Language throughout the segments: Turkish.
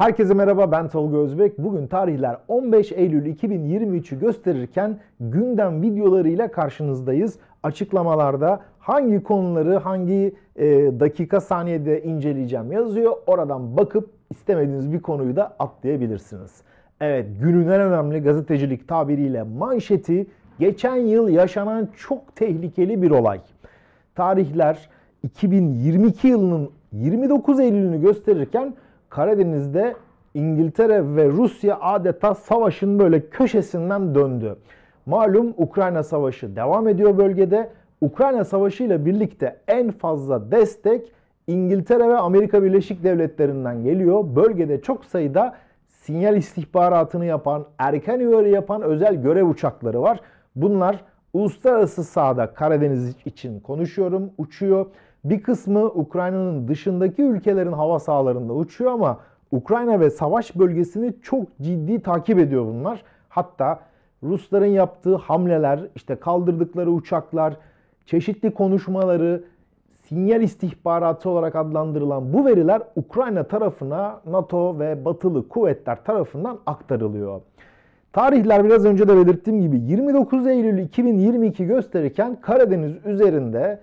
Herkese merhaba ben Tolga Özbek. Bugün tarihler 15 Eylül 2023'ü gösterirken gündem videolarıyla karşınızdayız. Açıklamalarda hangi konuları hangi e, dakika saniyede inceleyeceğim yazıyor. Oradan bakıp istemediğiniz bir konuyu da atlayabilirsiniz. Evet günün en önemli gazetecilik tabiriyle manşeti geçen yıl yaşanan çok tehlikeli bir olay. Tarihler 2022 yılının 29 Eylül'ünü gösterirken Karadeniz'de İngiltere ve Rusya adeta savaşın böyle köşesinden döndü. Malum Ukrayna Savaşı devam ediyor bölgede. Ukrayna Savaşı ile birlikte en fazla destek İngiltere ve Amerika Birleşik Devletleri'nden geliyor. Bölgede çok sayıda sinyal istihbaratını yapan, erken uyarı yapan özel görev uçakları var. Bunlar uluslararası sahada Karadeniz için konuşuyorum, uçuyor. Bir kısmı Ukrayna'nın dışındaki ülkelerin hava sahalarında uçuyor ama Ukrayna ve savaş bölgesini çok ciddi takip ediyor bunlar. Hatta Rusların yaptığı hamleler, işte kaldırdıkları uçaklar, çeşitli konuşmaları, sinyal istihbaratı olarak adlandırılan bu veriler Ukrayna tarafına NATO ve batılı kuvvetler tarafından aktarılıyor. Tarihler biraz önce de belirttiğim gibi 29 Eylül 2022 gösterirken Karadeniz üzerinde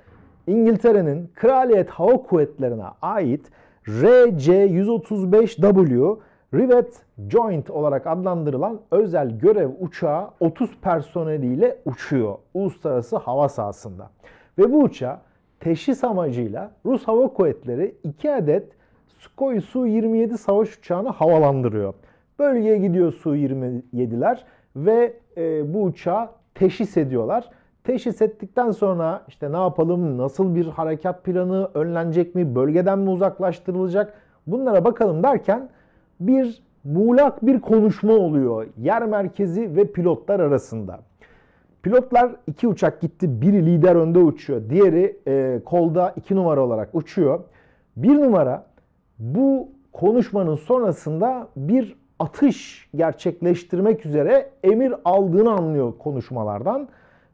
İngiltere'nin Kraliyet Hava Kuvvetleri'ne ait RC-135W Rivet Joint olarak adlandırılan özel görev uçağı 30 personeliyle uçuyor uluslararası hava sahasında. Ve bu uçağı teşhis amacıyla Rus Hava Kuvvetleri 2 adet Sukhoi Su-27 savaş uçağını havalandırıyor. Bölgeye gidiyor Su-27'ler ve e, bu uçağı teşhis ediyorlar Teşhis ettikten sonra işte ne yapalım, nasıl bir harekat planı önlenecek mi, bölgeden mi uzaklaştırılacak bunlara bakalım derken bir muğlak bir konuşma oluyor yer merkezi ve pilotlar arasında. Pilotlar iki uçak gitti. Biri lider önde uçuyor. Diğeri e, kolda iki numara olarak uçuyor. Bir numara bu konuşmanın sonrasında bir atış gerçekleştirmek üzere emir aldığını anlıyor konuşmalardan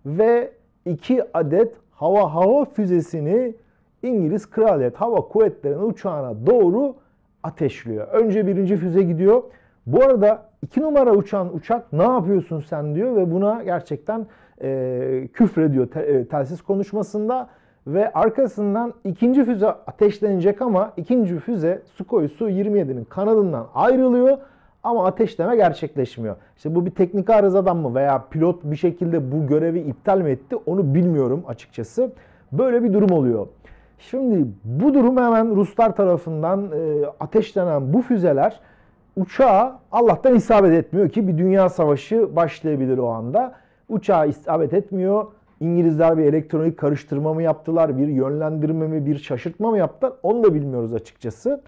ve 2 adet hava hava füzesini İngiliz Kraliyet Hava Kuvvetleri'nin uçağına doğru ateşliyor. Önce birinci füze gidiyor. Bu arada iki numara uçan uçak ne yapıyorsun sen diyor ve buna gerçekten e, küfrediyor te, e, telsiz konuşmasında. Ve arkasından ikinci füze ateşlenecek ama ikinci füze Sukhoi Su-27'nin kanadından ayrılıyor ama ateşleme gerçekleşmiyor. İşte bu bir teknik arızadan mı veya pilot bir şekilde bu görevi iptal mi etti onu bilmiyorum açıkçası. Böyle bir durum oluyor. Şimdi bu durum hemen Ruslar tarafından e, ateşlenen bu füzeler uçağa Allah'tan isabet etmiyor ki bir dünya savaşı başlayabilir o anda. Uçağa isabet etmiyor. İngilizler bir elektronik karıştırma mı yaptılar, bir yönlendirme mi, bir şaşırtma mı yaptılar onu da bilmiyoruz açıkçası.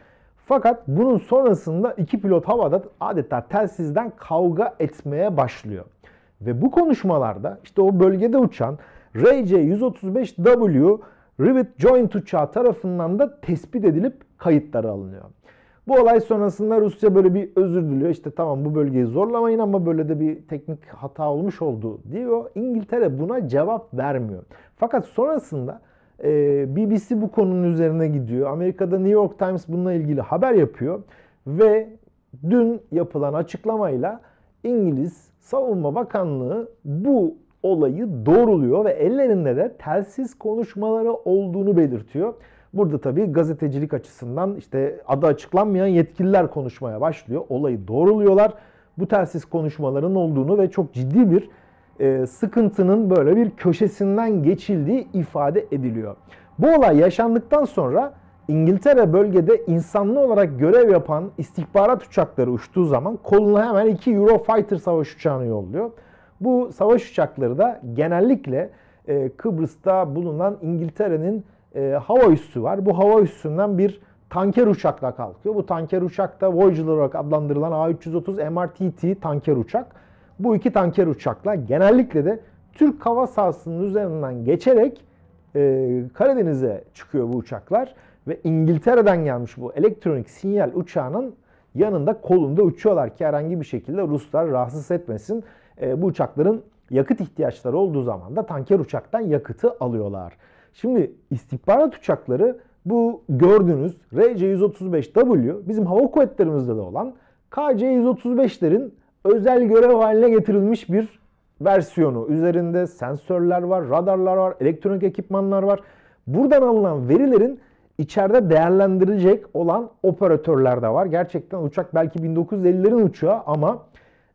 Fakat bunun sonrasında iki pilot havada adeta telsizden kavga etmeye başlıyor. Ve bu konuşmalarda işte o bölgede uçan RC-135W Rivet Joint uçağı tarafından da tespit edilip kayıtları alınıyor. Bu olay sonrasında Rusya böyle bir özür diliyor. İşte tamam bu bölgeyi zorlamayın ama böyle de bir teknik hata olmuş oldu diyor. İngiltere buna cevap vermiyor. Fakat sonrasında ee, BBC bu konunun üzerine gidiyor. Amerika'da New York Times bununla ilgili haber yapıyor ve dün yapılan açıklamayla İngiliz Savunma Bakanlığı bu olayı doğruluyor ve ellerinde de telsiz konuşmaları olduğunu belirtiyor. Burada tabii gazetecilik açısından işte adı açıklanmayan yetkililer konuşmaya başlıyor. Olayı doğruluyorlar. Bu telsiz konuşmaların olduğunu ve çok ciddi bir e, sıkıntının böyle bir köşesinden geçildiği ifade ediliyor. Bu olay yaşandıktan sonra İngiltere bölgede insanlı olarak görev yapan istihbarat uçakları uçtuğu zaman koluna hemen iki Eurofighter savaş uçağını yolluyor. Bu savaş uçakları da genellikle e, Kıbrıs'ta bulunan İngiltere'nin e, hava üssü var. Bu hava üssünden bir tanker uçakla kalkıyor. Bu tanker uçak da Voyager olarak adlandırılan A330 MRTT tanker uçak. Bu iki tanker uçakla genellikle de Türk hava sahasının üzerinden geçerek e, Karadeniz'e çıkıyor bu uçaklar. Ve İngiltere'den gelmiş bu elektronik sinyal uçağının yanında kolunda uçuyorlar ki herhangi bir şekilde Ruslar rahatsız etmesin. E, bu uçakların yakıt ihtiyaçları olduğu zaman da tanker uçaktan yakıtı alıyorlar. Şimdi istihbarat uçakları bu gördüğünüz RC-135W bizim hava kuvvetlerimizde de olan KC-135'lerin özel görev haline getirilmiş bir versiyonu. Üzerinde sensörler var, radarlar var, elektronik ekipmanlar var. Buradan alınan verilerin içeride değerlendirilecek olan operatörler de var. Gerçekten uçak belki 1950'lerin uçağı ama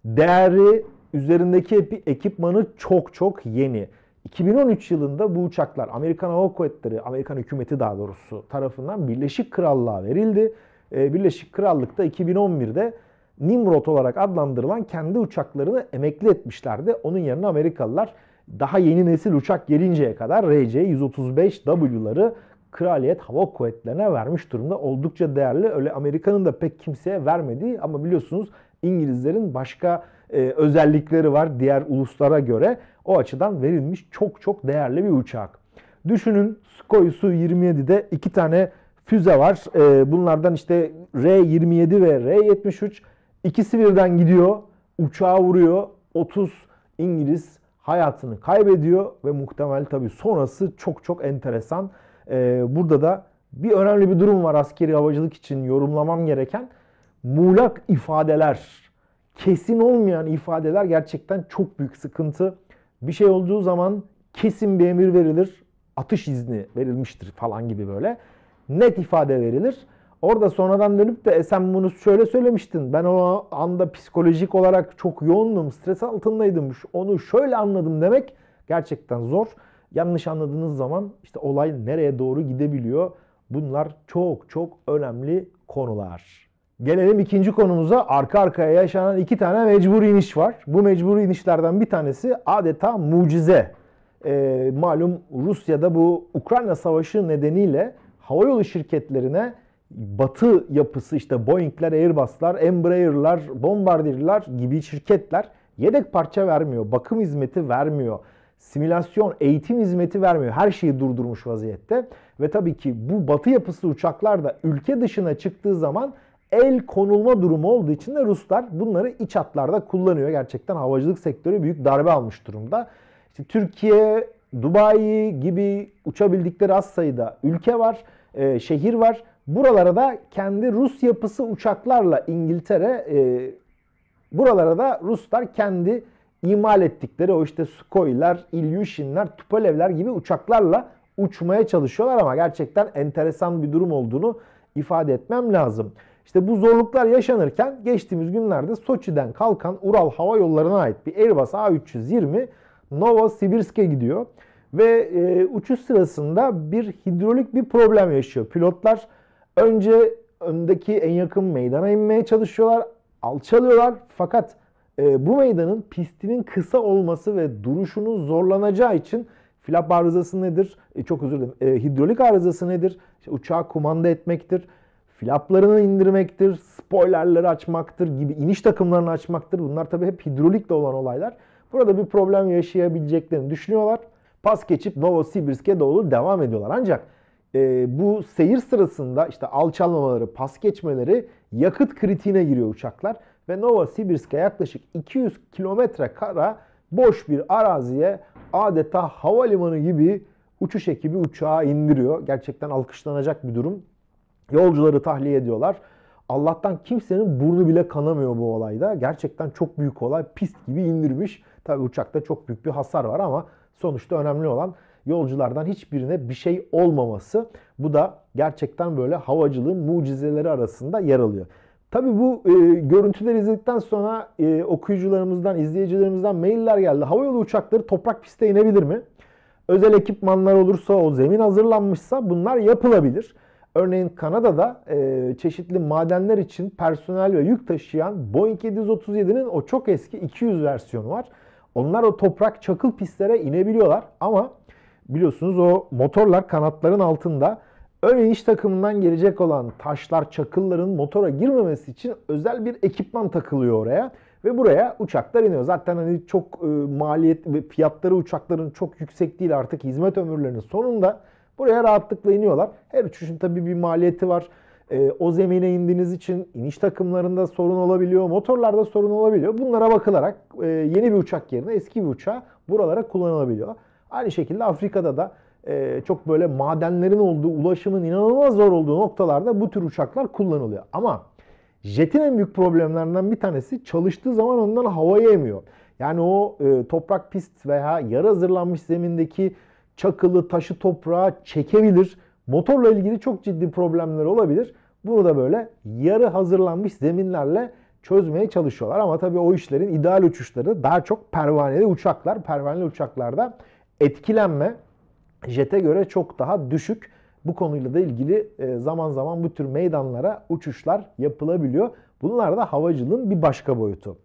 değeri üzerindeki ekipmanı çok çok yeni. 2013 yılında bu uçaklar Amerikan Hava Kuvvetleri, Amerikan hükümeti daha doğrusu tarafından Birleşik Krallığa verildi. Ee, Birleşik Krallık'ta 2011'de Nimrod olarak adlandırılan kendi uçaklarını emekli etmişlerdi. Onun yerine Amerikalılar daha yeni nesil uçak gelinceye kadar RC-135W'ları Kraliyet Hava Kuvvetleri'ne vermiş durumda. Oldukça değerli. Öyle Amerika'nın da pek kimseye vermediği ama biliyorsunuz İngilizlerin başka e, özellikleri var diğer uluslara göre. O açıdan verilmiş çok çok değerli bir uçak. Düşünün Sukhoi Su-27'de iki tane füze var. E, bunlardan işte R-27 ve R-73 İkisi birden gidiyor, uçağa vuruyor. 30 İngiliz hayatını kaybediyor ve muhtemel tabii sonrası çok çok enteresan. Ee, burada da bir önemli bir durum var askeri havacılık için yorumlamam gereken. Muğlak ifadeler, kesin olmayan ifadeler gerçekten çok büyük sıkıntı. Bir şey olduğu zaman kesin bir emir verilir. Atış izni verilmiştir falan gibi böyle. Net ifade verilir. Orada sonradan dönüp de e sen bunu şöyle söylemiştin. Ben o anda psikolojik olarak çok yoğundum, stres altındaydım. Onu şöyle anladım demek gerçekten zor. Yanlış anladığınız zaman işte olay nereye doğru gidebiliyor. Bunlar çok çok önemli konular. Gelelim ikinci konumuza. Arka arkaya yaşanan iki tane mecbur iniş var. Bu mecbur inişlerden bir tanesi adeta mucize. E, malum Rusya'da bu Ukrayna Savaşı nedeniyle havayolu şirketlerine batı yapısı işte Boeing'ler, Airbus'lar, Embraer'lar, Bombardier'lar gibi şirketler yedek parça vermiyor, bakım hizmeti vermiyor, simülasyon, eğitim hizmeti vermiyor. Her şeyi durdurmuş vaziyette ve tabii ki bu batı yapısı uçaklar da ülke dışına çıktığı zaman el konulma durumu olduğu için de Ruslar bunları iç hatlarda kullanıyor. Gerçekten havacılık sektörü büyük darbe almış durumda. İşte Türkiye, Dubai gibi uçabildikleri az sayıda ülke var, e, şehir var. Buralara da kendi Rus yapısı uçaklarla İngiltere e, buralara da Ruslar kendi imal ettikleri o işte Sukhoj'lar, Ilyushin'ler, Tupolev'ler gibi uçaklarla uçmaya çalışıyorlar ama gerçekten enteresan bir durum olduğunu ifade etmem lazım. İşte bu zorluklar yaşanırken geçtiğimiz günlerde Soçi'den kalkan Ural Hava Yolları'na ait bir Airbus A320 Nova Sibirsk'e gidiyor. Ve e, uçuş sırasında bir hidrolik bir problem yaşıyor. Pilotlar Önce öndeki en yakın meydana inmeye çalışıyorlar. Alçalıyorlar fakat e, bu meydanın pistinin kısa olması ve duruşunun zorlanacağı için flap arızası nedir? E, çok özür dilerim. E, hidrolik arızası nedir? İşte uçağı kumanda etmektir. Flaplarını indirmektir, spoilerleri açmaktır gibi iniş takımlarını açmaktır. Bunlar tabii hep hidrolikle olan olaylar. Burada bir problem yaşayabileceklerini düşünüyorlar. Pas geçip Novosibirsk'e doğru devam ediyorlar. Ancak e, bu seyir sırasında işte alçalmaları, pas geçmeleri yakıt kritiğine giriyor uçaklar. Ve Nova Sibirsk'e yaklaşık 200 kilometre kara boş bir araziye adeta havalimanı gibi uçuş ekibi uçağı indiriyor. Gerçekten alkışlanacak bir durum. Yolcuları tahliye ediyorlar. Allah'tan kimsenin burnu bile kanamıyor bu olayda. Gerçekten çok büyük olay. Pist gibi indirmiş. Tabi uçakta çok büyük bir hasar var ama sonuçta önemli olan yolculardan hiçbirine bir şey olmaması. Bu da gerçekten böyle havacılığın mucizeleri arasında yer alıyor. Tabii bu e, görüntüleri izledikten sonra e, okuyucularımızdan, izleyicilerimizden mailler geldi. Havayolu uçakları toprak piste inebilir mi? Özel ekipmanlar olursa, o zemin hazırlanmışsa bunlar yapılabilir. Örneğin Kanada'da e, çeşitli madenler için personel ve yük taşıyan Boeing 737'nin o çok eski 200 versiyonu var. Onlar o toprak çakıl pistlere inebiliyorlar ama biliyorsunuz o motorlar kanatların altında ön iniş takımından gelecek olan taşlar, çakılların motora girmemesi için özel bir ekipman takılıyor oraya. Ve buraya uçaklar iniyor. Zaten hani çok e, maliyet ve fiyatları uçakların çok yüksek değil artık hizmet ömürlerinin sonunda buraya rahatlıkla iniyorlar. Her uçuşun tabii bir maliyeti var. E, o zemine indiğiniz için iniş takımlarında sorun olabiliyor, motorlarda sorun olabiliyor. Bunlara bakılarak e, yeni bir uçak yerine eski bir uçağı buralara kullanılabiliyor. Aynı şekilde Afrika'da da e, çok böyle madenlerin olduğu, ulaşımın inanılmaz zor olduğu noktalarda bu tür uçaklar kullanılıyor. Ama jetin en büyük problemlerinden bir tanesi çalıştığı zaman ondan havaya emiyor. Yani o e, toprak pist veya yarı hazırlanmış zemindeki çakılı taşı toprağa çekebilir. Motorla ilgili çok ciddi problemler olabilir. Bunu da böyle yarı hazırlanmış zeminlerle çözmeye çalışıyorlar. Ama tabii o işlerin ideal uçuşları daha çok pervaneli uçaklar. Pervaneli uçaklarda etkilenme jete göre çok daha düşük. Bu konuyla da ilgili e, zaman zaman bu tür meydanlara uçuşlar yapılabiliyor. Bunlar da havacılığın bir başka boyutu.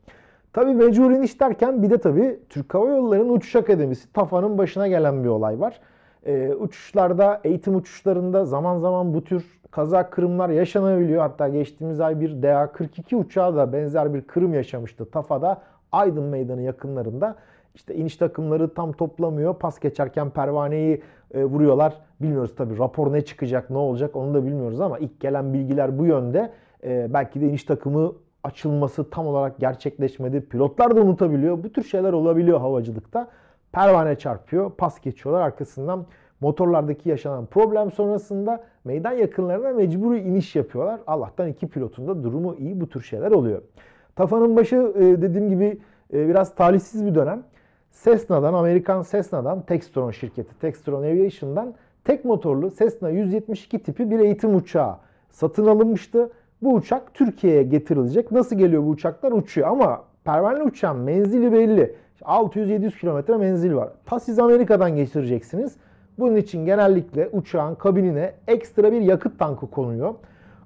Tabi mecburen iniş derken bir de tabi Türk Hava Yolları'nın uçuş akademisi TAFA'nın başına gelen bir olay var. Ee, uçuşlarda, eğitim uçuşlarında zaman zaman bu tür kaza kırımlar yaşanabiliyor. Hatta geçtiğimiz ay bir DA-42 uçağı da benzer bir kırım yaşamıştı TAFA'da Aydın Meydanı yakınlarında. İşte iniş takımları tam toplamıyor. Pas geçerken pervaneyi e, vuruyorlar. Bilmiyoruz tabii rapor ne çıkacak, ne olacak onu da bilmiyoruz ama ilk gelen bilgiler bu yönde. E, belki de iniş takımı açılması tam olarak gerçekleşmedi. Pilotlar da unutabiliyor. Bu tür şeyler olabiliyor havacılıkta. Pervane çarpıyor, pas geçiyorlar arkasından. Motorlardaki yaşanan problem sonrasında meydan yakınlarına mecburi iniş yapıyorlar. Allah'tan iki pilotun da durumu iyi bu tür şeyler oluyor. Tafanın başı e, dediğim gibi e, biraz talihsiz bir dönem. Cessna'dan, Amerikan Cessna'dan, Textron şirketi, Textron Aviation'dan tek motorlu Cessna 172 tipi bir eğitim uçağı satın alınmıştı. Bu uçak Türkiye'ye getirilecek. Nasıl geliyor bu uçaklar? Uçuyor ama pervaneli uçağın menzili belli. 600-700 kilometre menzil var. Ta siz Amerika'dan geçireceksiniz. Bunun için genellikle uçağın kabinine ekstra bir yakıt tankı konuyor.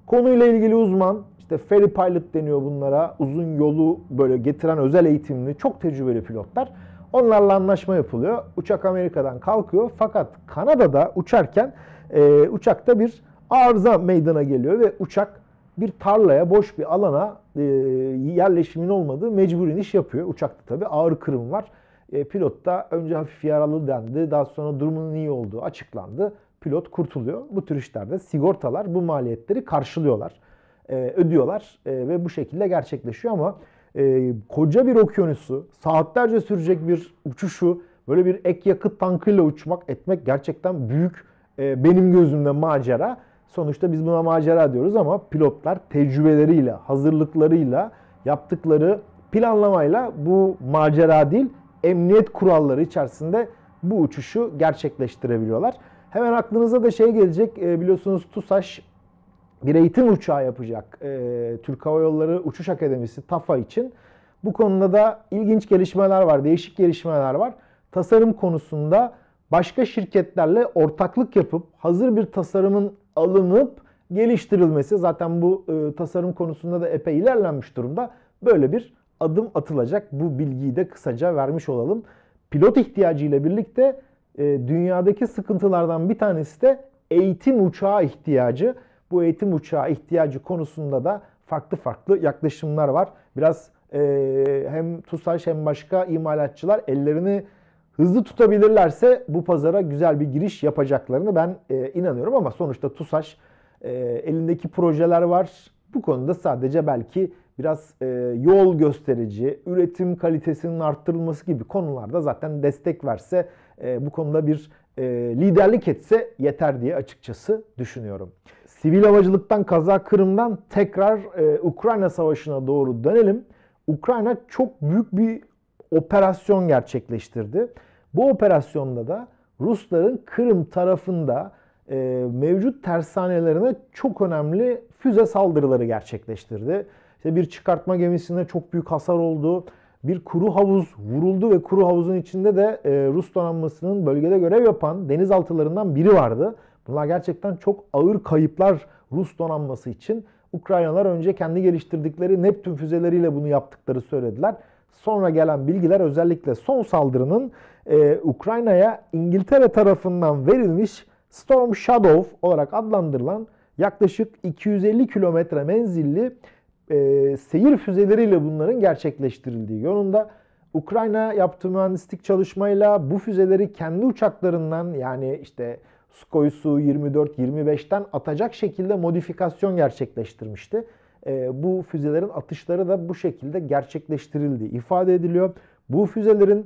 Konuyla ilgili uzman, işte ferry pilot deniyor bunlara. Uzun yolu böyle getiren özel eğitimli, çok tecrübeli pilotlar Onlarla anlaşma yapılıyor. Uçak Amerika'dan kalkıyor fakat Kanada'da uçarken e, uçakta bir arıza meydana geliyor ve uçak bir tarlaya, boş bir alana e, yerleşimin olmadığı mecbur iniş yapıyor. Uçakta tabii ağır kırım var. E, pilot da önce hafif yaralı dendi. Daha sonra durumunun iyi olduğu açıklandı. Pilot kurtuluyor. Bu tür işlerde sigortalar bu maliyetleri karşılıyorlar. E, ödüyorlar e, ve bu şekilde gerçekleşiyor ama e, koca bir okyanusu, saatlerce sürecek bir uçuşu böyle bir ek yakıt tankıyla uçmak etmek gerçekten büyük e, benim gözümde macera. Sonuçta biz buna macera diyoruz ama pilotlar tecrübeleriyle, hazırlıklarıyla, yaptıkları planlamayla bu macera değil, emniyet kuralları içerisinde bu uçuşu gerçekleştirebiliyorlar. Hemen aklınıza da şey gelecek e, biliyorsunuz TUSAŞ bir eğitim uçağı yapacak e, Türk Hava Yolları Uçuş Akademisi TAFA için. Bu konuda da ilginç gelişmeler var, değişik gelişmeler var. Tasarım konusunda başka şirketlerle ortaklık yapıp hazır bir tasarımın alınıp geliştirilmesi zaten bu e, tasarım konusunda da epey ilerlenmiş durumda. Böyle bir adım atılacak. Bu bilgiyi de kısaca vermiş olalım. Pilot ihtiyacı ile birlikte e, dünyadaki sıkıntılardan bir tanesi de eğitim uçağı ihtiyacı bu eğitim uçağı ihtiyacı konusunda da farklı farklı yaklaşımlar var. Biraz e, hem TUSAŞ hem başka imalatçılar ellerini hızlı tutabilirlerse bu pazara güzel bir giriş yapacaklarını ben e, inanıyorum ama sonuçta TUSAŞ e, elindeki projeler var. Bu konuda sadece belki biraz e, yol gösterici, üretim kalitesinin arttırılması gibi konularda zaten destek verse, e, bu konuda bir e, liderlik etse yeter diye açıkçası düşünüyorum sivil havacılıktan kaza kırımdan tekrar e, Ukrayna Savaşı'na doğru dönelim. Ukrayna çok büyük bir operasyon gerçekleştirdi. Bu operasyonda da Rusların Kırım tarafında e, mevcut tersanelerine çok önemli füze saldırıları gerçekleştirdi. İşte bir çıkartma gemisine çok büyük hasar oldu. Bir kuru havuz vuruldu ve kuru havuzun içinde de e, Rus donanmasının bölgede görev yapan denizaltılarından biri vardı. Bunlar gerçekten çok ağır kayıplar Rus donanması için. Ukraynalar önce kendi geliştirdikleri Neptün füzeleriyle bunu yaptıkları söylediler. Sonra gelen bilgiler özellikle son saldırının e, Ukrayna'ya İngiltere tarafından verilmiş Storm Shadow olarak adlandırılan yaklaşık 250 kilometre menzilli e, seyir füzeleriyle bunların gerçekleştirildiği yönünde. Ukrayna yaptığı mühendislik çalışmayla bu füzeleri kendi uçaklarından yani işte Skoysu 24-25'ten atacak şekilde modifikasyon gerçekleştirmişti. E, bu füzelerin atışları da bu şekilde gerçekleştirildi ifade ediliyor. Bu füzelerin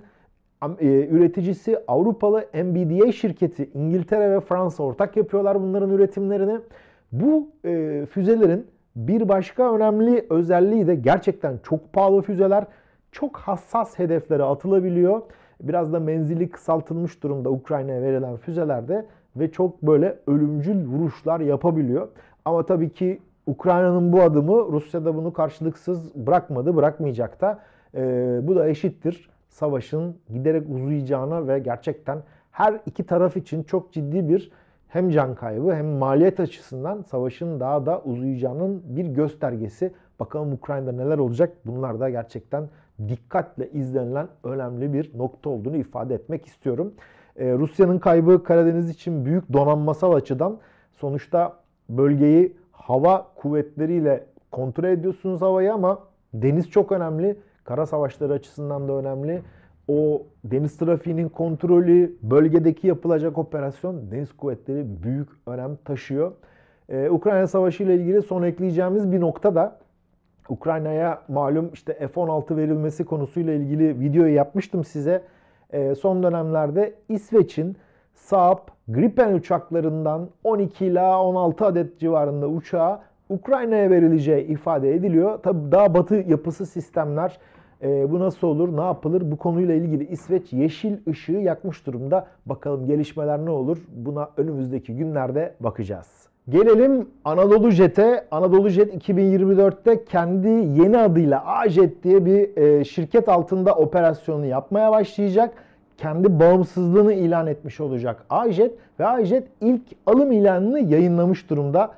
e, üreticisi Avrupalı MBDA şirketi İngiltere ve Fransa ortak yapıyorlar bunların üretimlerini. Bu e, füzelerin bir başka önemli özelliği de gerçekten çok pahalı füzeler çok hassas hedeflere atılabiliyor. Biraz da menzili kısaltılmış durumda Ukrayna'ya verilen füzelerde ve çok böyle ölümcül vuruşlar yapabiliyor. Ama tabii ki Ukrayna'nın bu adımı Rusya da bunu karşılıksız bırakmadı, bırakmayacak da. E, bu da eşittir savaşın giderek uzayacağına ve gerçekten her iki taraf için çok ciddi bir hem can kaybı hem maliyet açısından savaşın daha da uzayacağının bir göstergesi. Bakalım Ukrayna'da neler olacak? Bunlar da gerçekten dikkatle izlenilen önemli bir nokta olduğunu ifade etmek istiyorum. E, Rusya'nın kaybı Karadeniz için büyük donanmasal açıdan sonuçta bölgeyi hava kuvvetleriyle kontrol ediyorsunuz havayı ama deniz çok önemli. Kara savaşları açısından da önemli. O deniz trafiğinin kontrolü, bölgedeki yapılacak operasyon deniz kuvvetleri büyük önem taşıyor. Ee, Ukrayna Savaşı ile ilgili son ekleyeceğimiz bir nokta da Ukrayna'ya malum işte F-16 verilmesi konusuyla ilgili videoyu yapmıştım size. Ee, son dönemlerde İsveç'in Saab Gripen uçaklarından 12 ila 16 adet civarında uçağı Ukrayna'ya verileceği ifade ediliyor. Tabii daha batı yapısı sistemler e, bu nasıl olur, ne yapılır? Bu konuyla ilgili İsveç yeşil ışığı yakmış durumda. Bakalım gelişmeler ne olur? Buna önümüzdeki günlerde bakacağız. Gelelim Anadolu Jet'e. Anadolu Jet 2024'te kendi yeni adıyla Ajet diye bir e, şirket altında operasyonu yapmaya başlayacak. Kendi bağımsızlığını ilan etmiş olacak Ajet ve Ajet ilk alım ilanını yayınlamış durumda.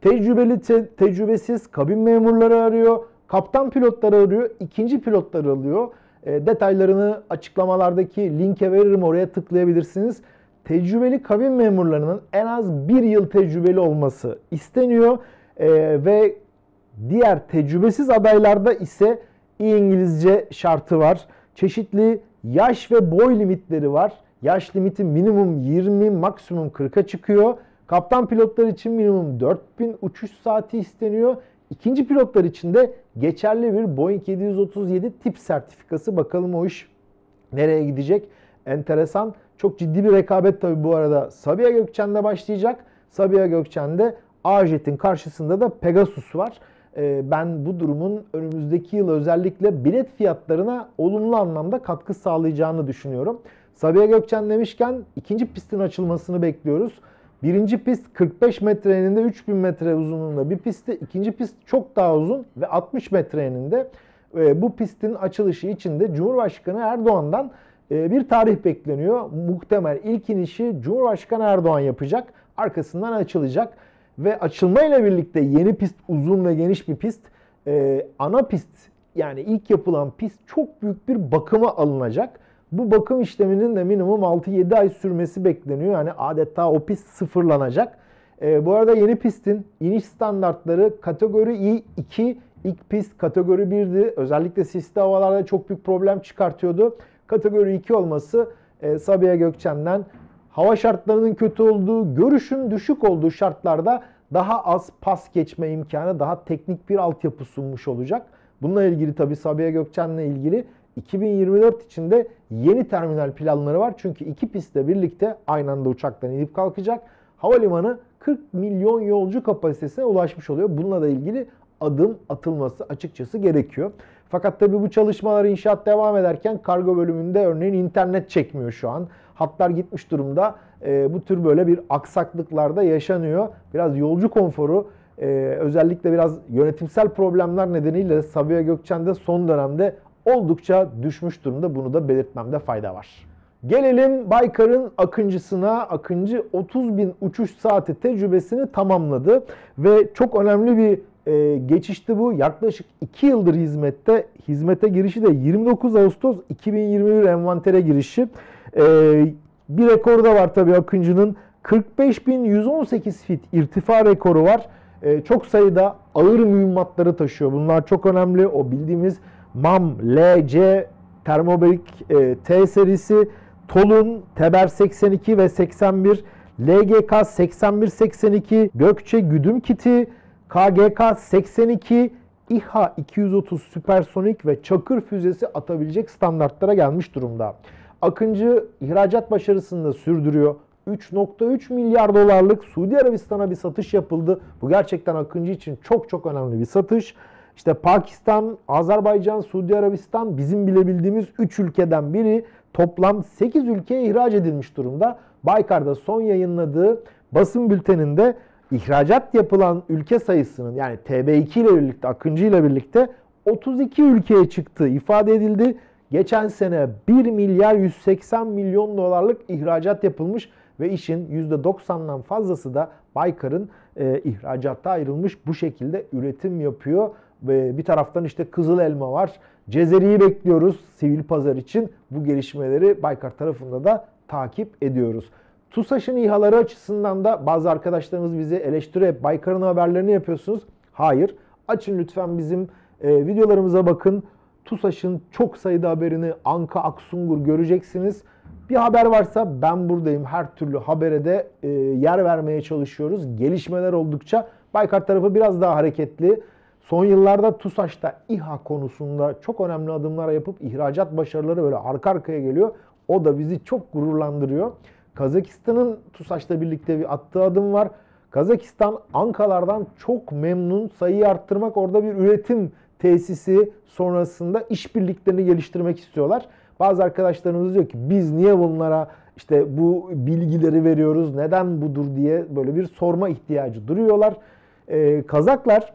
Tecrübeli, te, tecrübesiz kabin memurları arıyor, kaptan pilotları arıyor, ikinci pilotları alıyor. E, detaylarını açıklamalardaki linke veririm oraya tıklayabilirsiniz tecrübeli kabin memurlarının en az bir yıl tecrübeli olması isteniyor e, ve diğer tecrübesiz adaylarda ise iyi İngilizce şartı var. Çeşitli yaş ve boy limitleri var. Yaş limiti minimum 20, maksimum 40'a çıkıyor. Kaptan pilotlar için minimum 4000 uçuş saati isteniyor. İkinci pilotlar için de geçerli bir Boeing 737 tip sertifikası. Bakalım o iş nereye gidecek? Enteresan çok ciddi bir rekabet tabii bu arada Sabiha Gökçen'de başlayacak. Sabiha Gökçen'de Arjet'in karşısında da Pegasus var. Ee, ben bu durumun önümüzdeki yıl özellikle bilet fiyatlarına olumlu anlamda katkı sağlayacağını düşünüyorum. Sabiha Gökçen demişken ikinci pistin açılmasını bekliyoruz. Birinci pist 45 metre eninde 3000 metre uzunluğunda bir pistte. İkinci pist çok daha uzun ve 60 metre eninde. Ee, bu pistin açılışı için de Cumhurbaşkanı Erdoğan'dan ee, bir tarih bekleniyor. Muhtemel ilk inişi Cumhurbaşkanı Erdoğan yapacak. Arkasından açılacak. Ve açılmayla birlikte yeni pist uzun ve geniş bir pist. E, ana pist yani ilk yapılan pist çok büyük bir bakıma alınacak. Bu bakım işleminin de minimum 6-7 ay sürmesi bekleniyor. Yani adeta o pist sıfırlanacak. E, bu arada yeni pistin iniş standartları kategori I2 ilk pist kategori 1'di. Özellikle sisli havalarda çok büyük problem çıkartıyordu kategori 2 olması e, Sabiha Gökçen'den hava şartlarının kötü olduğu, görüşün düşük olduğu şartlarda daha az pas geçme imkanı, daha teknik bir altyapı sunmuş olacak. Bununla ilgili tabi Sabiha Gökçen'le ilgili 2024 içinde yeni terminal planları var. Çünkü iki pistle birlikte aynı anda uçaktan inip kalkacak. Havalimanı 40 milyon yolcu kapasitesine ulaşmış oluyor. Bununla da ilgili adım atılması açıkçası gerekiyor. Fakat tabi bu çalışmalar inşaat devam ederken kargo bölümünde örneğin internet çekmiyor şu an. Hatlar gitmiş durumda. E, bu tür böyle bir aksaklıklarda yaşanıyor. Biraz yolcu konforu e, özellikle biraz yönetimsel problemler nedeniyle Sabiha Gökçen'de son dönemde oldukça düşmüş durumda. Bunu da belirtmemde fayda var. Gelelim Baykar'ın Akıncısına. Akıncı 30 bin uçuş saati tecrübesini tamamladı ve çok önemli bir e, geçişti bu. Yaklaşık 2 yıldır hizmette. Hizmete girişi de 29 Ağustos 2021 envantere girişi. E, bir rekoru da var tabii Akıncı'nın. 45.118 fit irtifa rekoru var. E, çok sayıda ağır mühimmatları taşıyor. Bunlar çok önemli. O bildiğimiz MAM, LC, Termobelik e, T serisi, Tolun, Teber 82 ve 81, LGK 81-82, Gökçe Güdüm Kiti, KGK 82, İHA 230 süpersonik ve Çakır füzesi atabilecek standartlara gelmiş durumda. Akıncı ihracat başarısını da sürdürüyor. 3.3 milyar dolarlık Suudi Arabistan'a bir satış yapıldı. Bu gerçekten Akıncı için çok çok önemli bir satış. İşte Pakistan, Azerbaycan, Suudi Arabistan bizim bilebildiğimiz 3 ülkeden biri. Toplam 8 ülkeye ihraç edilmiş durumda. Baykar'da son yayınladığı basın bülteninde ihracat yapılan ülke sayısının yani TB2 ile birlikte Akıncı ile birlikte 32 ülkeye çıktığı ifade edildi. Geçen sene 1 milyar 180 milyon dolarlık ihracat yapılmış ve işin %90'dan fazlası da Baykar'ın e, ihracatta ayrılmış bu şekilde üretim yapıyor. Ve bir taraftan işte kızıl elma var. Cezeri'yi bekliyoruz sivil pazar için. Bu gelişmeleri Baykar tarafında da takip ediyoruz. TUSAŞ'ın İHA'ları açısından da bazı arkadaşlarımız bizi eleştiriyor. Baykar'ın haberlerini yapıyorsunuz. Hayır. Açın lütfen bizim e, videolarımıza bakın. TUSAŞ'ın çok sayıda haberini Anka Aksungur göreceksiniz. Bir haber varsa ben buradayım. Her türlü habere de e, yer vermeye çalışıyoruz. Gelişmeler oldukça Baykar tarafı biraz daha hareketli. Son yıllarda TUSAŞ'ta İHA konusunda çok önemli adımlar yapıp ihracat başarıları böyle arka arkaya geliyor. O da bizi çok gururlandırıyor. Kazakistan'ın TUSAŞ'la birlikte bir attığı adım var. Kazakistan Ankara'dan çok memnun sayıyı arttırmak orada bir üretim tesisi sonrasında işbirliklerini geliştirmek istiyorlar. Bazı arkadaşlarımız diyor ki biz niye bunlara işte bu bilgileri veriyoruz neden budur diye böyle bir sorma ihtiyacı duruyorlar. Ee, Kazaklar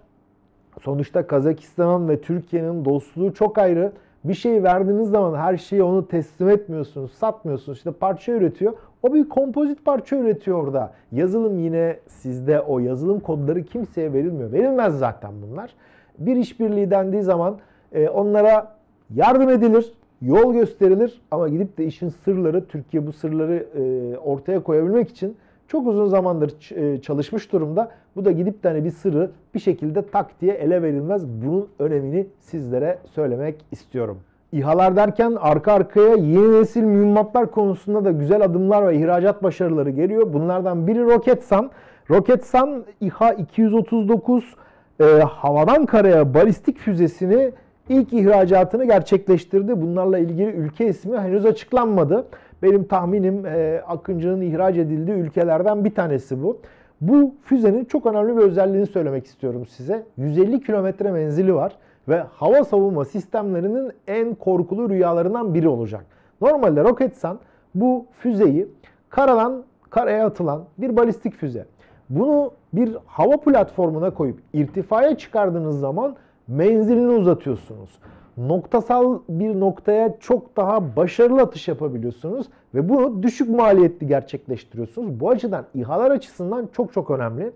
sonuçta Kazakistan'ın ve Türkiye'nin dostluğu çok ayrı bir şey verdiğiniz zaman her şeyi onu teslim etmiyorsunuz, satmıyorsunuz. İşte parça üretiyor. O bir kompozit parça üretiyor orada. Yazılım yine sizde o yazılım kodları kimseye verilmiyor. Verilmez zaten bunlar. Bir işbirliği dendiği zaman e, onlara yardım edilir, yol gösterilir ama gidip de işin sırları, Türkiye bu sırları e, ortaya koyabilmek için çok uzun zamandır e, çalışmış durumda. Bu da gidip de hani bir sırrı bir şekilde tak diye ele verilmez. Bunun önemini sizlere söylemek istiyorum. İHA'lar derken arka arkaya yeni nesil mühimmatlar konusunda da güzel adımlar ve ihracat başarıları geliyor. Bunlardan biri Roketsan. Roketsan İHA 239 e, havadan karaya balistik füzesini ilk ihracatını gerçekleştirdi. Bunlarla ilgili ülke ismi henüz açıklanmadı. Benim tahminim e, Akıncı'nın ihraç edildiği ülkelerden bir tanesi bu. Bu füzenin çok önemli bir özelliğini söylemek istiyorum size. 150 kilometre menzili var ve hava savunma sistemlerinin en korkulu rüyalarından biri olacak. Normalde Roketsan bu füzeyi karadan karaya atılan bir balistik füze. Bunu bir hava platformuna koyup irtifaya çıkardığınız zaman menzilini uzatıyorsunuz noktasal bir noktaya çok daha başarılı atış yapabiliyorsunuz ve bunu düşük maliyetli gerçekleştiriyorsunuz. Bu açıdan İHA'lar açısından çok çok önemli.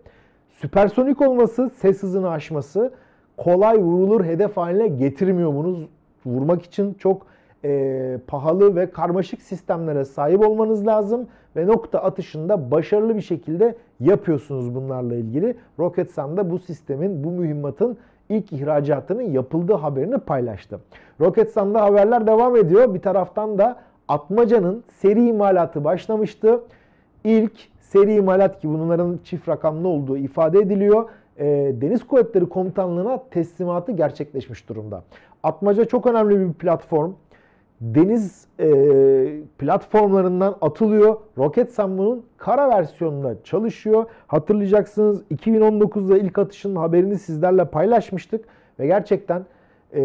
Süpersonik olması, ses hızını aşması kolay vurulur hedef haline getirmiyor bunu. Vurmak için çok e, pahalı ve karmaşık sistemlere sahip olmanız lazım ve nokta atışında başarılı bir şekilde yapıyorsunuz bunlarla ilgili. Roketsan da bu sistemin, bu mühimmatın ilk ihracatının yapıldığı haberini paylaştı. Roketsan'da haberler devam ediyor. Bir taraftan da Atmaca'nın seri imalatı başlamıştı. İlk seri imalat ki bunların çift rakamlı olduğu ifade ediliyor. Ee, Deniz Kuvvetleri Komutanlığı'na teslimatı gerçekleşmiş durumda. Atmaca çok önemli bir platform deniz e, platformlarından atılıyor. Roketsan bunun kara versiyonunda çalışıyor. Hatırlayacaksınız 2019'da ilk atışın haberini sizlerle paylaşmıştık. Ve gerçekten e,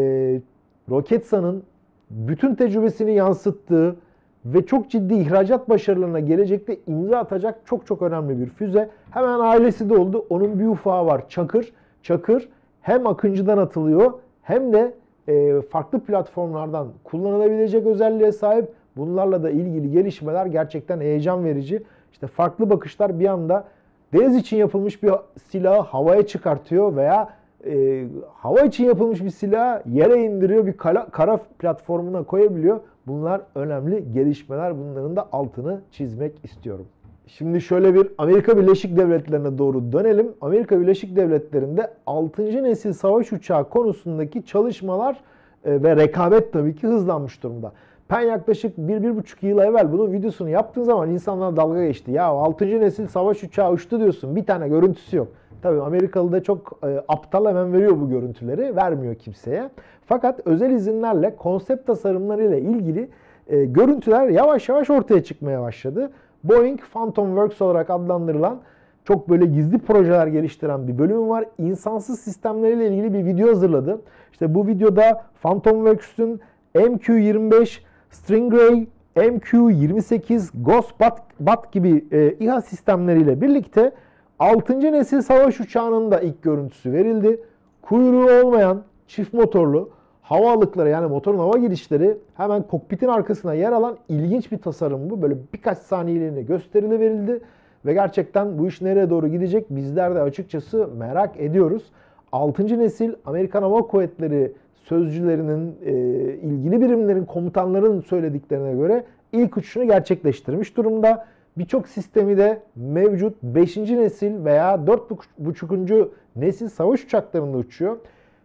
Roketsan'ın bütün tecrübesini yansıttığı ve çok ciddi ihracat başarılarına gelecekte imza atacak çok çok önemli bir füze. Hemen ailesi de oldu. Onun bir ufağı var Çakır. Çakır hem Akıncı'dan atılıyor hem de e, farklı platformlardan kullanılabilecek özelliğe sahip. Bunlarla da ilgili gelişmeler gerçekten heyecan verici. İşte farklı bakışlar bir anda deniz için yapılmış bir silahı havaya çıkartıyor veya e, hava için yapılmış bir silahı yere indiriyor, bir kara, kara platformuna koyabiliyor. Bunlar önemli gelişmeler. Bunların da altını çizmek istiyorum. Şimdi şöyle bir Amerika Birleşik Devletleri'ne doğru dönelim. Amerika Birleşik Devletleri'nde 6. nesil savaş uçağı konusundaki çalışmalar e, ve rekabet tabii ki hızlanmış durumda. Ben yaklaşık 1-1,5 yıl evvel bunun videosunu yaptığım zaman insanlar dalga geçti. Ya 6. nesil savaş uçağı uçtu diyorsun bir tane görüntüsü yok. Tabii Amerikalı da çok e, aptal hemen veriyor bu görüntüleri. Vermiyor kimseye. Fakat özel izinlerle konsept tasarımlarıyla ilgili e, görüntüler yavaş yavaş ortaya çıkmaya başladı. Boeing Phantom Works olarak adlandırılan çok böyle gizli projeler geliştiren bir bölüm var. İnsansız sistemleriyle ilgili bir video hazırladı. İşte bu videoda Phantom Works'ün MQ-25, Stingray, MQ-28, Ghost Bat, Bat gibi e, İHA sistemleriyle birlikte 6. nesil savaş uçağının da ilk görüntüsü verildi. Kuyruğu olmayan çift motorlu hava alıkları yani motorun hava girişleri hemen kokpitin arkasına yer alan ilginç bir tasarım bu. Böyle birkaç saniyeliğine gösterili verildi ve gerçekten bu iş nereye doğru gidecek bizler de açıkçası merak ediyoruz. 6. nesil Amerikan Hava Kuvvetleri sözcülerinin, e, ilgili birimlerin, komutanların söylediklerine göre ilk uçuşunu gerçekleştirmiş durumda. Birçok sistemi de mevcut 5. nesil veya 4.5. nesil savaş uçaklarında uçuyor.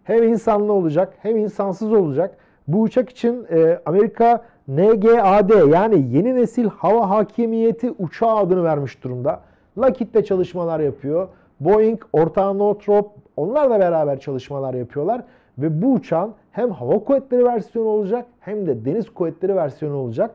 Hem insanlı olacak hem insansız olacak. Bu uçak için e, Amerika NGAD yani yeni nesil hava hakimiyeti uçağı adını vermiş durumda. Lockheed'le çalışmalar yapıyor. Boeing, ortağı Northrop onlarla beraber çalışmalar yapıyorlar. Ve bu uçağın hem hava kuvvetleri versiyonu olacak hem de deniz kuvvetleri versiyonu olacak.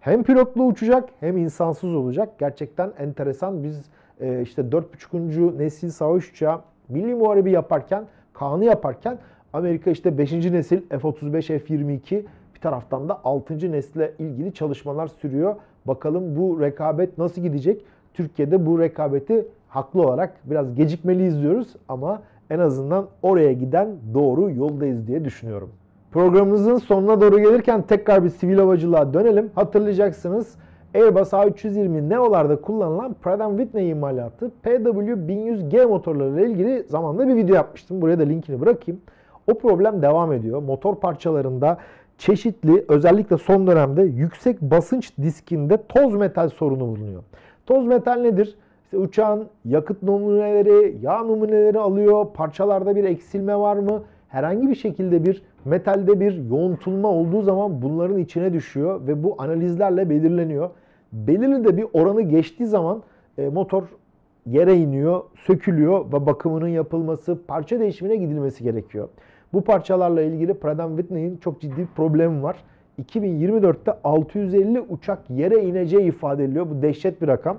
Hem pilotlu uçacak hem insansız olacak. Gerçekten enteresan. Biz e, işte 4.5. nesil savaş uçağı milli muharebi yaparken Kaan'ı yaparken Amerika işte 5. nesil F-35, F-22 bir taraftan da 6. nesle ilgili çalışmalar sürüyor. Bakalım bu rekabet nasıl gidecek? Türkiye'de bu rekabeti haklı olarak biraz gecikmeli izliyoruz ama en azından oraya giden doğru yoldayız diye düşünüyorum. Programımızın sonuna doğru gelirken tekrar bir sivil havacılığa dönelim. Hatırlayacaksınız Airbus A320 Neo'larda kullanılan Pratt Whitney imalatı PW1100G motorlarıyla ilgili zamanda bir video yapmıştım. Buraya da linkini bırakayım. O problem devam ediyor. Motor parçalarında çeşitli özellikle son dönemde yüksek basınç diskinde toz metal sorunu bulunuyor. Toz metal nedir? İşte uçağın yakıt numuneleri, yağ numuneleri alıyor. Parçalarda bir eksilme var mı? Herhangi bir şekilde bir Metalde bir yoğuntulma olduğu zaman bunların içine düşüyor ve bu analizlerle belirleniyor. Belirli de bir oranı geçtiği zaman e, motor yere iniyor, sökülüyor ve bakımının yapılması, parça değişimine gidilmesi gerekiyor. Bu parçalarla ilgili Pradan Whitney'in çok ciddi bir problemi var. 2024'te 650 uçak yere ineceği ifade ediliyor. Bu dehşet bir rakam.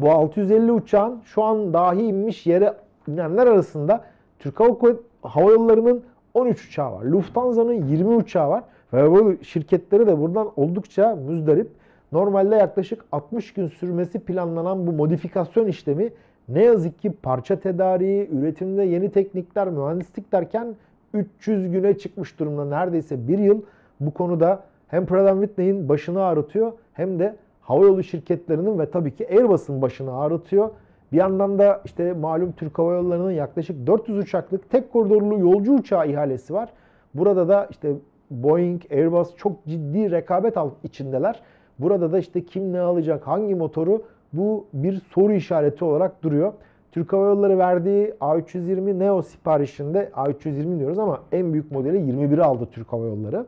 Bu 650 uçağın şu an dahi inmiş yere inenler arasında Türk Hava Kuvvet Hava Yolları'nın 13 uçağı var. Lufthansa'nın 20 uçağı var. Ve bu şirketleri de buradan oldukça müzdarip. Normalde yaklaşık 60 gün sürmesi planlanan bu modifikasyon işlemi ne yazık ki parça tedariği, üretimde yeni teknikler, mühendislik derken 300 güne çıkmış durumda. Neredeyse bir yıl bu konuda hem Pratt Whitney'in başını ağrıtıyor hem de havayolu şirketlerinin ve tabii ki Airbus'un başını ağrıtıyor. Bir yandan da işte malum Türk Hava Yolları'nın yaklaşık 400 uçaklık tek koridorlu yolcu uçağı ihalesi var. Burada da işte Boeing, Airbus çok ciddi rekabet içindeler. Burada da işte kim ne alacak, hangi motoru bu bir soru işareti olarak duruyor. Türk Hava Yolları verdiği A320 Neo siparişinde A320 diyoruz ama en büyük modeli 21 aldı Türk Hava Yolları.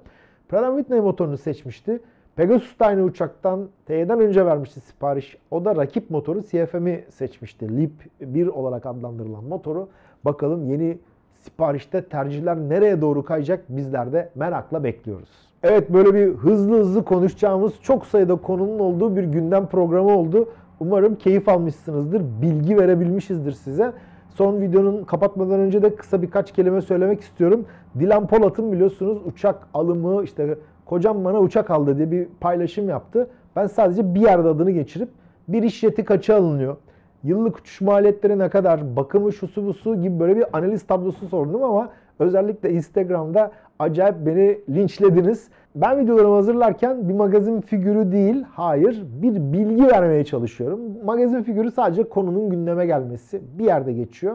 Pratt Whitney motorunu seçmişti. Pegasus da aynı uçaktan T'den önce vermişti sipariş. O da rakip motoru CFM'i seçmişti. Leap 1 olarak adlandırılan motoru. Bakalım yeni siparişte tercihler nereye doğru kayacak bizler de merakla bekliyoruz. Evet böyle bir hızlı hızlı konuşacağımız çok sayıda konunun olduğu bir gündem programı oldu. Umarım keyif almışsınızdır, bilgi verebilmişizdir size. Son videonun kapatmadan önce de kısa birkaç kelime söylemek istiyorum. Dilan Polat'ın biliyorsunuz uçak alımı, işte kocam bana uçak aldı diye bir paylaşım yaptı. Ben sadece bir yerde adını geçirip bir iş jeti kaça alınıyor? Yıllık uçuş maliyetleri ne kadar? Bakımı şu su bu su gibi böyle bir analiz tablosu sordum ama özellikle Instagram'da acayip beni linçlediniz. Ben videolarımı hazırlarken bir magazin figürü değil, hayır bir bilgi vermeye çalışıyorum. Magazin figürü sadece konunun gündeme gelmesi. Bir yerde geçiyor.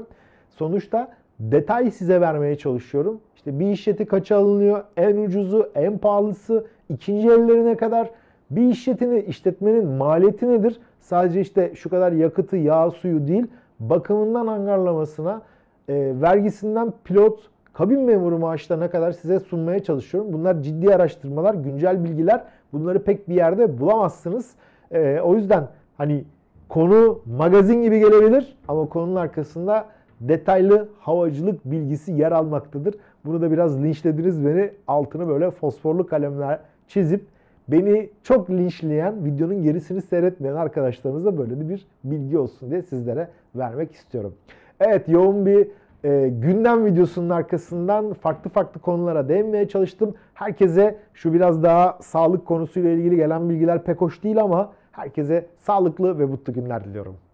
Sonuçta detay size vermeye çalışıyorum. İşte bir işleti kaça alınıyor, en ucuzu, en pahalısı, ikinci ellerine kadar bir işletini, işletmenin maliyeti nedir? Sadece işte şu kadar yakıtı, yağ, suyu değil, bakımından hangarlamasına, e, vergisinden pilot, kabin memuru maaşlarına kadar size sunmaya çalışıyorum. Bunlar ciddi araştırmalar, güncel bilgiler. Bunları pek bir yerde bulamazsınız. E, o yüzden hani konu magazin gibi gelebilir ama konunun arkasında detaylı havacılık bilgisi yer almaktadır. Bunu da biraz linçlediniz beni. Altını böyle fosforlu kalemler çizip beni çok linçleyen videonun gerisini seyretmeyen arkadaşlarımıza böyle de bir bilgi olsun diye sizlere vermek istiyorum. Evet yoğun bir e, gündem videosunun arkasından farklı farklı konulara değinmeye çalıştım. Herkese şu biraz daha sağlık konusuyla ilgili gelen bilgiler pek hoş değil ama herkese sağlıklı ve mutlu günler diliyorum.